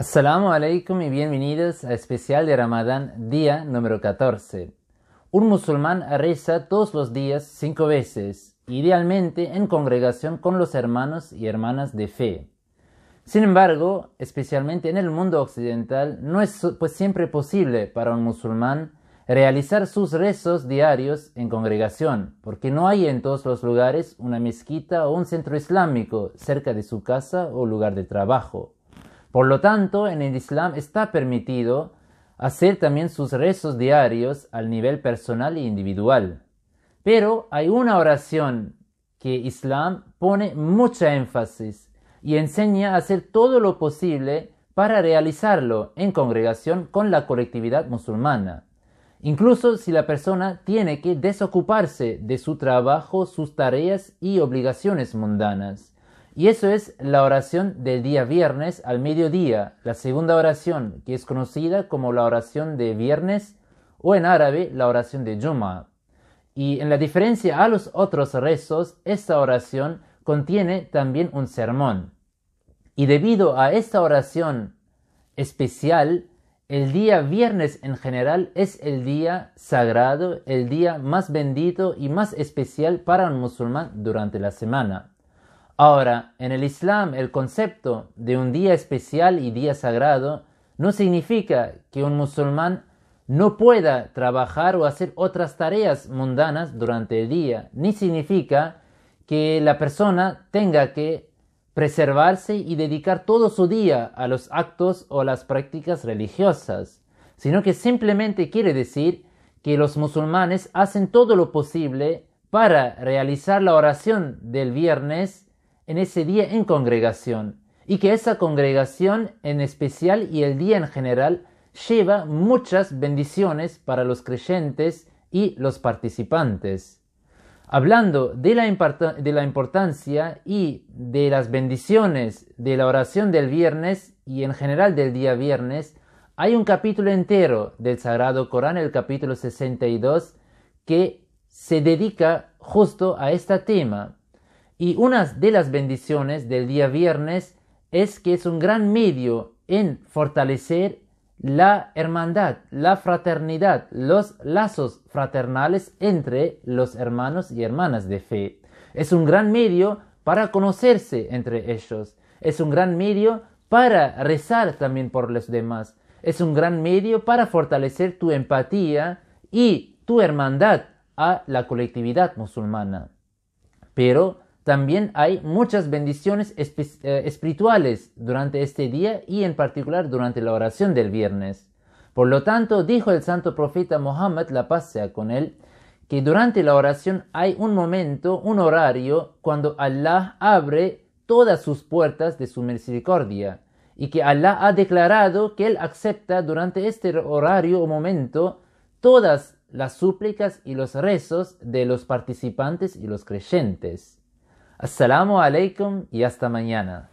Assalamu alaikum y bienvenidos a especial de Ramadán, día número 14. Un musulmán reza todos los días cinco veces, idealmente en congregación con los hermanos y hermanas de fe. Sin embargo, especialmente en el mundo occidental, no es pues siempre posible para un musulmán realizar sus rezos diarios en congregación, porque no hay en todos los lugares una mezquita o un centro islámico cerca de su casa o lugar de trabajo. Por lo tanto, en el Islam está permitido hacer también sus rezos diarios al nivel personal e individual. Pero hay una oración que Islam pone mucha énfasis y enseña a hacer todo lo posible para realizarlo en congregación con la colectividad musulmana. Incluso si la persona tiene que desocuparse de su trabajo, sus tareas y obligaciones mundanas y eso es la oración del día viernes al mediodía, la segunda oración, que es conocida como la oración de viernes o en árabe la oración de yuma. Y en la diferencia a los otros rezos, esta oración contiene también un sermón. Y debido a esta oración especial, el día viernes en general es el día sagrado, el día más bendito y más especial para un musulmán durante la semana. Ahora, en el Islam el concepto de un día especial y día sagrado no significa que un musulmán no pueda trabajar o hacer otras tareas mundanas durante el día, ni significa que la persona tenga que preservarse y dedicar todo su día a los actos o las prácticas religiosas, sino que simplemente quiere decir que los musulmanes hacen todo lo posible para realizar la oración del viernes en ese día en congregación y que esa congregación en especial y el día en general lleva muchas bendiciones para los creyentes y los participantes. Hablando de la, importancia y de las bendiciones de la oración del viernes y en general del día viernes, hay un capítulo entero del Sagrado Corán, el capítulo 62, que se dedica justo a este tema, y una de las bendiciones del día viernes es que es un gran medio en fortalecer la hermandad, la fraternidad, los lazos fraternales entre los hermanos y hermanas de fe. Es un gran medio para conocerse entre ellos. Es un gran medio para rezar también por los demás. Es un gran medio para fortalecer tu empatía y tu hermandad a la colectividad musulmana. Pero también hay muchas bendiciones eh, espirituales durante este día y en particular durante la oración del viernes. Por lo tanto, dijo el santo profeta Mohammed, la paz sea con él, que durante la oración hay un momento, un horario, cuando Allah abre todas sus puertas de su misericordia y que Allah ha declarado que Él acepta durante este horario o momento todas las súplicas y los rezos de los participantes y los creyentes. Assalamu alaikum y hasta mañana.